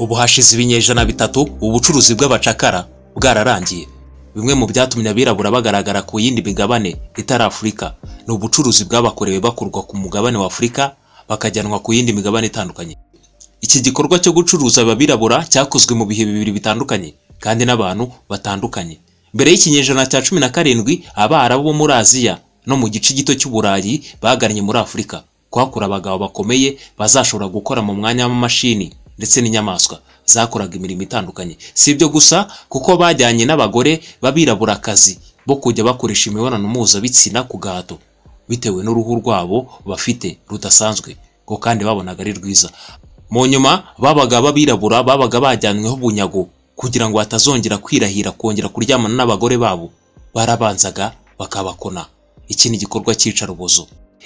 ubu hashize ibinyejana bitatu ubucuruzi bw'abacakara bwararangiye bimwe mu byatumye abirabura bagaragara ku yindi migabane itari afurika ni ubucuruzi bwabakorewe bakurwa ku mugabane wa afurika bakajyanwa ku yindi migabane itandukanye iki gikorwa cyo gucuruza ababirabura cyakozwe mu bihe bibiri bitandukanye kandi n'abantu batandukanye mbere y'ikinyejana cya cumi na karindwi abarabu bo muri aziya no mu gice gito cy'uburayi bagannye muri afurika kuhakura abagabo bakomeye bazashobora gukora mu mwanya w'amamashini ndetse n'inyamaswa zakoraga imirimo itandukanye si ibyo gusa kuko bajyanye n'abagore babirabura akazi bo kujya bakoresha imibonano mpuzabitsina ku gahato bitewe n'uruhu rwabo bafite rudasanzwe ngo kandi babonaga ari rwiza mu nyuma babaga b'abirabura babaga bajyanyweho bunyago kugira ngo batazongera kwirahira kongera kuryamana n'abagore babo barabanzaga bakabakona iki ni igikorwa cy'iyicarubozo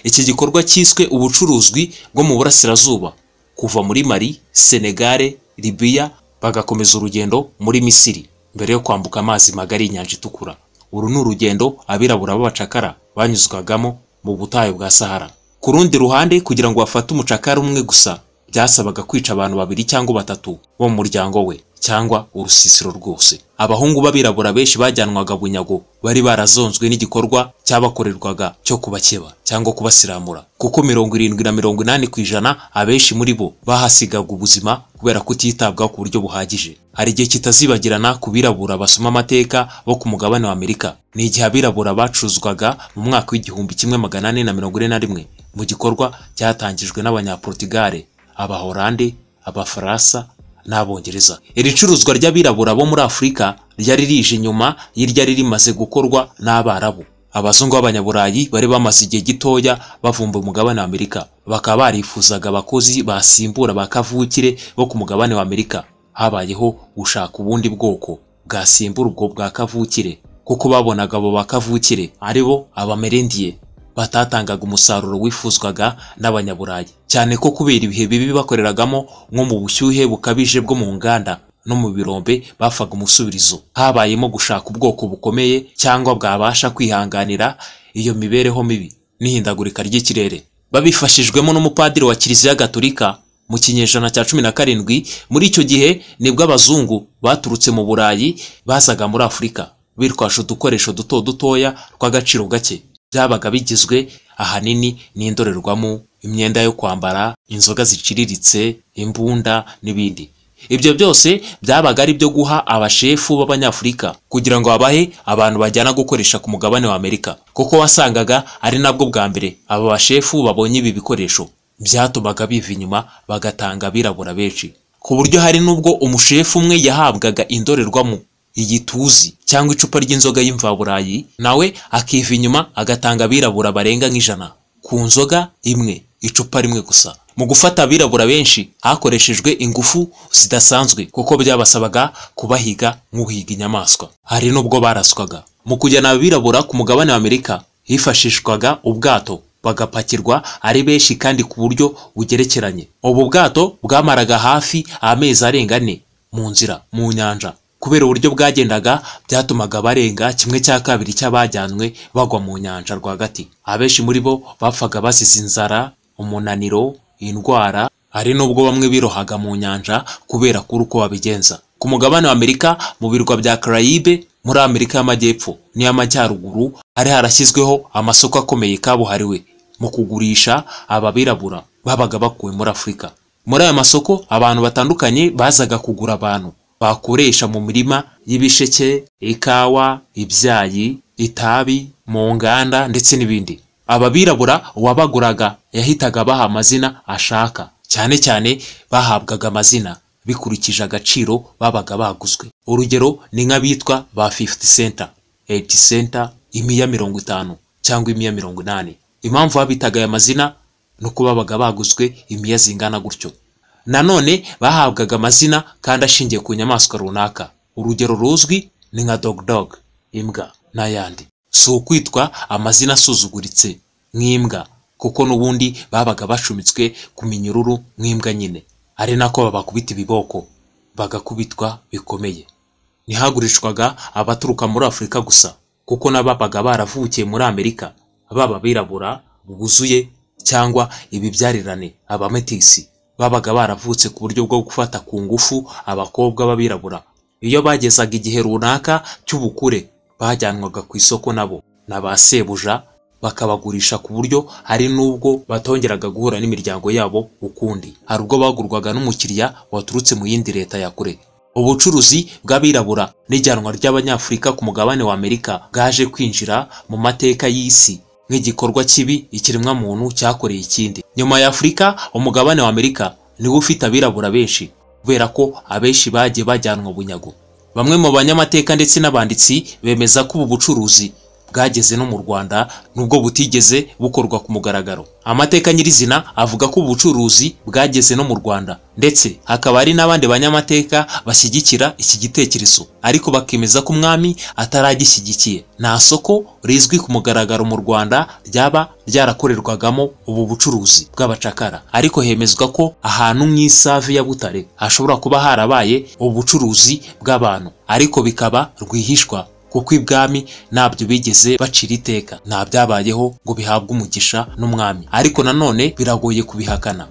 iki gikorwa cyiswe ubucuruzwi bwo mu burasirazuba kuva muri mari senegare libiya bagakomeza urugendo muri misiri mbere yo kwambuka amazi magari y'inyanja itukura uru ni urugendo abirabura b'abacakara banyuzwagamo mu butayu bwa sahara ku rundi ruhande kugira ngo bafate umucakara umwe gusa byasabaga kwica abantu babiri cyangwa batatu bo mu muryango we cyangwa urusisiro rwose abahungu b'abirabura benshi bajyanwaga bunyago bari barazonzwe n'igikorwa cyabakorerwaga cyo kubakeba cyangwa kubasiramura kuko mirongo irindwi na mirongo inani ku ijana abenshi muri bo bahasigaga ubuzima kubera kutitabwaho ku buryo buhagije hari igihe kitazibagirana ku birabura basoma amateka bo ku mugabane w'amerika ni igihe abirabura bacuzwaga mu mwaka w'igihumbi kimwe magana ane na mirongo ine na rimwe mu gikorwa cyatangijwe n'abanyaportigale abahorande abafaransa n'abongereza iri curuzwa ry'abirabura bo muri afurika ryari rije nyuma y'iryari rimaze gukorwa n'abarabu abazungu b'abanyaburayi bari bamaze igihe gitoya bavumbuye umugabane wa amerika bakaba barifuzaga abakozi basimbura bakavukire bo ku mugabane wa amerika habayeho gushaka ubundi bwoko bwasimbura ubwo bwa kavukire kuko babonaga abo bakavukire aribo abamerendiye batatangaga umusaruro wifuzwaga n'abanyaburayi cyane ko kubera ibihe bibi bakoreragamo nko mu bushyuhe bukabije bwo mu nganda no mu birombe bafaga umusubirizo habayemo gushaka ubwoko bukomeye cyangwa bwabasha kwihanganira iyo mibereho mibi n'ihindagurika ry'ikirere babifashijwemo n'umupadiri wa kiliziya gatolika mu kinyejana cya cumi na karindwi muri icyo gihe nibwo abazungu baturutse mu burayi bazaga muri afurika bitwaje udukoresho duto dutoya tw'agaciro gake byabaga bigizwe ahanini n'indorerwamo, imyenda yo kwambara, inzoga ziciriritse, imbunda n'ibindi. Ibyo byose byabaga ari byo guha abashefu b'Abanyafurika kugira ngo babahe abantu bajyana gukoresha ku mugabane wa Amerika kuko wasangaga ari nabwo bwa mbere aba bashefu babonye ibi bikoresho. Byatumaga biva inyuma bagatanga birabura benshi ku buryo hari n'ubwo umushefu umwe yahabwaga indorerwamo igituzi cyangwa icupa ry'inzoga y'imvaburayi nawe akiva inyuma agatanga abirabura barenga nk'ijana ku nzoga imwe icupa rimwe gusa mu gufata abirabura benshi hakoreshejwe ingufu zidasanzwe kuko byabasabaga kubahiga nk'uhiga inyamaswa hari n'ubwo baraswaga mu kujyana abirabura ku mugabane wa Amerika hifashishwaga ubwato bagapakirwa ari benshi kandi ku buryo bugerekeranye ubu bwato bwamaraga hafi amezi arenga ane mu nzira mu nyanja kubera uburyo bwagendaga byatumaga barenga kimwe cya kabiri cy’abajyanwe bagwa mu nyanja rwagati abenshi muri bo bapfaga basize inzara umunaniro indwara ari n'ubwo bamwe birohaga mu nyanja kubera kuri uko babigenza ku mugabane wa amerika mu birwa bya carayibe muri amerika y'amajyepfo n'iy'amajyaruguru hari harashyizweho amasoko akomeye kabuhariwe mu kugurisha ababirabura babaga bakuwe muri afurika muri aya masoko abantu batandukanye bazaga kugura abantu bakoresha mu mirima y'ibisheke, ikawa, ibyayi, itabi, mu nganda ndetse n'ibindi. Ababirabura uwabaguraga yahitaga baha amazina ashaka, cyane cyane bahabwaga amazina bikurikije agaciro babaga baguzwe. Urugero ni nk'abitwa ba fifuti senta, eyiti senta, imiya mirongo itanu cyangwa imiya mirongo inani. Impamvu babitaga aya mazina ni uko babaga baguzwe imiya zingana gutyo. nanone bahabwaga amazina kandi ashingiye ku nyamaswa runaka urugero ruzwi ni nka dog imbwa n'ayandi si ukwitwa amazina asuzuguritse nk'imbwa kuko n'ubundi babaga bacumitswe ku minyururu nk'imbwa nyine ari nako babakubita ibiboko bagakubitwa bikomeye ntihagurishwaga abaturuka muri afurika gusa kuko n'ababaga baravukiye muri amerika baba abirabura buzuye cyangwa ibibyarirane abametisi babaga baravutse ku buryo bwo gufata ku ngufu abakobwa b'abirabura iyo bagezaga igihe runaka cy'ubukure bajyanwaga ku isoko nabo na ba sebuja bakabagurisha ku buryo hari n'ubwo batongeraga guhura n'imiryango yabo ukundi hari ubwo bagurwaga n'umukiriya waturutse mu yindi leta ya kure ubucuruzi bw'abirabura n'ijyanwa ry'abanyafurika ku mugabane wa amerika bwaje kwinjira mu mateka y'isi nk'igikorwa kibi ikiremwamuntu cyakoreye ikindi nyuma ya afurika umugabane wa amerika niwo ufite abirabura benshi kubera ko abenshi bagiye bajyanwa bunyago bamwe mu banyamateka ndetse n'abanditsi bemeza ko ubu bucuruzi bwageze no mu rwanda nubwo butigeze bukorwa ku mugaragaro amateka nyirizina avuga ko ubucuruzi bwageze no mu rwanda ndetse hakaba hari n'abandi banyamateka bashyigikira iki gitekerezo ariko bakemeza ko umwami ataragishyigikiye nta soko rizwi ku mugaragaro mu rwanda ryaba ryarakorerwagamo ubu bucuruzi bw'abacakara ariko hemezwa ko ahantu nk'isave ya butare hashobora kuba harabaye ubucuruzi bw'abantu ariko bikaba rwihishwa kuko ibwami ntabyo bigeze bacira iteka nta byabayeho ngo bihabwe umugisha n'umwami ariko nanone biragoye kubihakana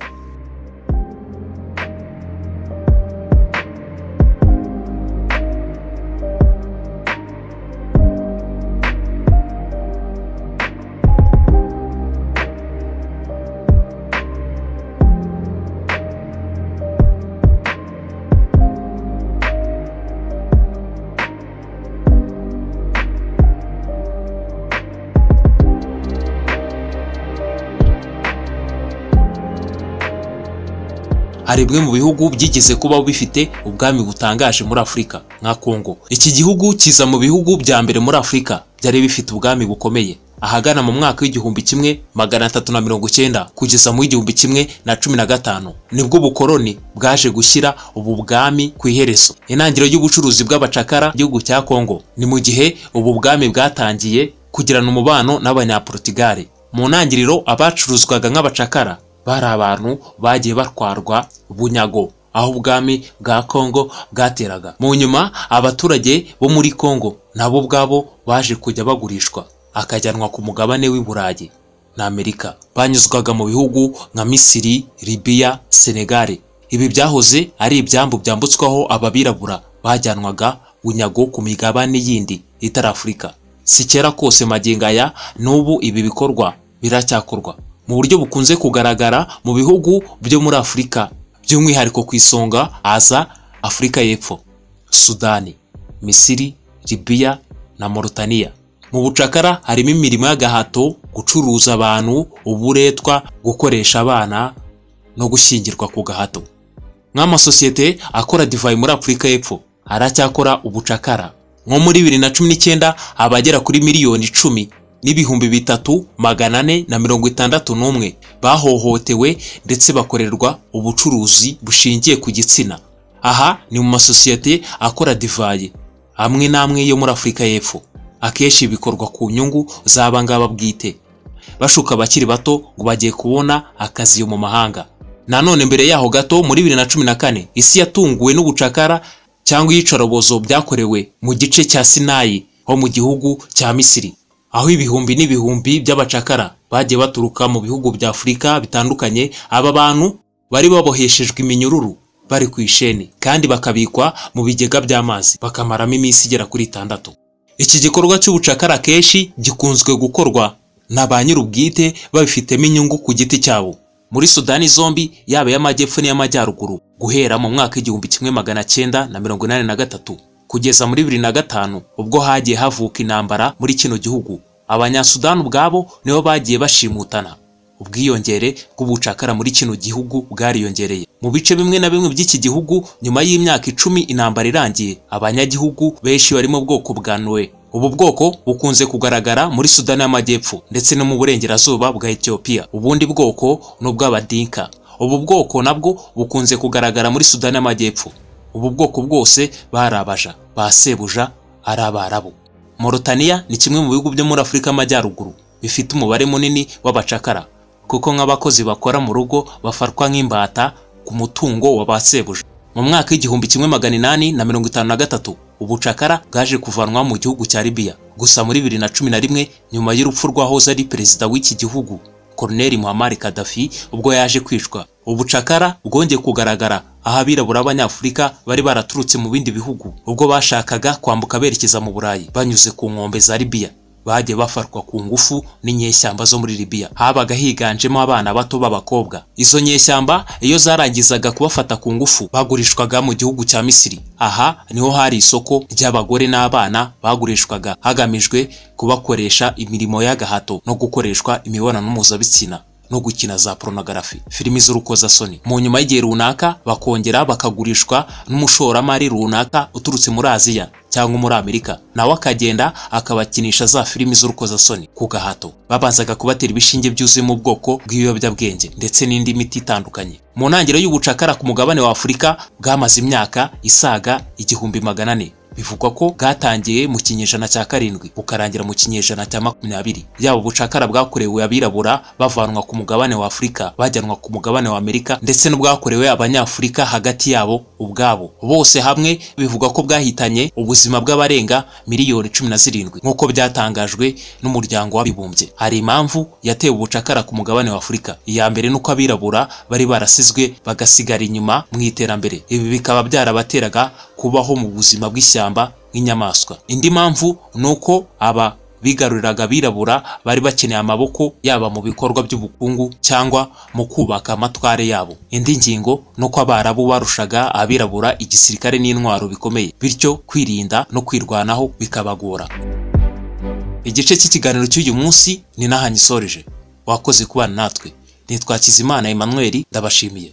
hari bimwe mu bihugu byigeze kuba bifite ubwami butangaje muri afurika nka kongo iki gihugu kiza mu bihugu bya mbere muri afurika byari bifite ubwami bukomeye ahagana mu mwaka w'igihumbi kimwe magana atatu na mirongo icyenda kugeza mu w'igihumbi kimwe na cumi na gatanu nibwo ubukoloni bwaje gushyira ubu bwami ku iherezo intangiriro y'ubucuruzi bw'abacakara igihugu cya kongo ni mu gihe ubu bwami bwatangiye kugirana umubano n'abanyaportugali mu ntangiriro abacuruzwaga nk'abacakara bari abantu bagiye batwarwa bunyago aho ubwami bwa kongo bwateraga mu nyuma abaturage bo muri kongo nabo ubwabo baje kujya bagurishwa akajyanwa ku mugabane w'i burayi na amerika banyuzwaga mu bihugu nka misiri Libya, senegare ibi byahoze ari ibyambu byambutswaho ababirabura bajyanwaga bunyago ku migabane yindi itari afurika si kera kose magingo aya n'ubu ibi bikorwa biracyakorwa mu buryo bukunze kugaragara mu bihugu byo muri afurika by'umwihariko ku isonga aza afurika y'epfo sudani misiri libiya na morutaniya mu bucakara harimo imirimo y'agahato gucuruza abantu uburetwa gukoresha abana no gushyingirwa ku gahato nk'amasosiyete akora divayi muri afurika y'epfo aracyakora ubucakara nko muri bibiri na cumi n'icyenda abagera kuri miliyoni icumi n'ibihumbi bitatu magana ane na mirongo itandatu n'umwe bahohotewe ndetse bakorerwa ubucuruzi bushingiye ku gitsina aha ni mu masosiyete akora divayi amwe n'amwe yo muri afurika y'epfo akenshi bikorwa ku nyungu zabangaba bwite bashuka abakiri bato ngo bagiye kubona akazi yo mu mahanga nanone mbere yaho gato muri bibiri na cumi na kane isi yatunguwe n'ubucakara cyangwa iyicarobozo byakorewe mu gice cya sinayi ho mu gihugu cya misiri aho ibihumbi n'ibihumbi by'abacakara bagiye baturuka mu bihugu bya afurika bitandukanye aba bantu bari baboheshejwe iminyururu bari ku isheni kandi bakabikwa mu bigega by'amazi bakamaramo iminsi igera kuri itandatu iki gikorwa cy'ubucakara kenshi gikunzwe gukorwa na ba nyir'ubwite babifitemo inyungu ku giti cyabo muri sudani zombi yaba iy'amajyepfo n'iy'amajyaruguru guhera mu mwaka igihumbi kimwe magana cyenda na mirongo inani na gatatu kugeza muri bibiri na gatanu ubwo hagiye havuka intambara muri kino gihugu abanyasudani ubwabo nibo bagiye bashimutana ubwiyongere bw'ubucakara muri kino gihugu bwariyongereye mu bice bimwe na bimwe by'iki gihugu nyuma y'imyaka icumi intambara irangiye abanyagihugu benshi barimo ubwoko bwa nowe ubu bwoko bukunze kugaragara muri sudani y'amajyepfo ndetse no mu burengerazuba bwa etiyopiya ubundi bwoko ni ubw'abadinka ubu bwoko nabwo bukunze kugaragara muri sudani y'amajyepfo ubu bwoko bwose barabaja basebuja ba sebuja ari abarabu morotaniya ni kimwe mu bihugu byo muri afurika y'amajyaruguru bifite umubare munini w'abacakara kuko nk'abakozi bakora mu rugo bafatwa nk'imbata ku mutungo wa ba mu mwaka w'igihumbi kimwe magana inani na mirongo itanu na gatatu ubucakara bwaje kuvanwa mu gihugu cya Libya gusa muri bibiri na cumi na rimwe nyuma y'urupfu rwa hoze ari perezida w'iki gihugu Colonel Muammar Gaddafi ubwo yaje kwicwa ubucakara bwongeye kugaragara aho abirabura b'abanyafurika bari baraturutse mu bindi bihugu ubwo bashakaga kwambuka berekeza mu Burayi banyuze ku nkombe za Libya bajye bafatwa ku ngufu n'inyeshyamba zo muri Libya habaga higanjemo abana bato b'abakobwa izo nyeshyamba iyo zarangizaga kubafata ku ngufu bagurishwaga mu gihugu cya Misiri aha niho hari isoko ry'abagore n'abana bagurishwaga hagamijwe kubakoresha imirimo y'agahato no gukoreshwa imibonano mpuzabitsina no gukina za porunogarafi filimi z'urukozasoni mu nyuma y'igihe runaka bakongera bakagurishwa n'umushoramari runaka uturutse muri aziya cyangwa muri amerika nawe akagenda akabakinisha za filimi z'urukozasoni ku gahato babanzaga kubatera ibishinge byuzuye mu bwoko bw'ibiyobyabwenge ndetse n'indi miti itandukanye mu ntangiriro y'ubucakara ku mugabane wa afurika bwamaze imyaka isaga igihumbi magana ane bivugwa ko bwatangiye mu kinyejana cya karindwi bukarangira mu kinyejana cya makumyabiri yaba ubucakara bwakorewe abirabura bavanwa ku mugabane wa afurika bajyanwa ku mugabane wa amerika ndetse n'ubwakorewe abanyafurika hagati yabo ubwabo bose hamwe bivugwa ko bwahitanye ubuzima bw'abarenga miliyoni cumi na zirindwi nk'uko byatangajwe n'umuryango w'abibumbye hari impamvu yatewe ubucakara ku mugabane wa afurika iya mbere ni uko abirabura bari barasizwe bagasigara inyuma mu iterambere ibi bikaba byarabateraga kubaho mu buzima bw'ishyamba ishyamba nk'inyamaswa indi mpamvu ni uko aba bigaruriraga birabura bari bakeneye amaboko yaba mu bikorwa by'ubukungu cyangwa mu kubaka amatware yabo indi ngingo ni uko abarabu barushaga abirabura igisirikare n'intwaro bikomeye bityo kwirinda no kwirwanaho bikabagora igice cy'ikiganiro cy'uyu munsi ni n'ahanyu wakoze kubana natwe nitwa Kizimana Emmanuel ndabashimiye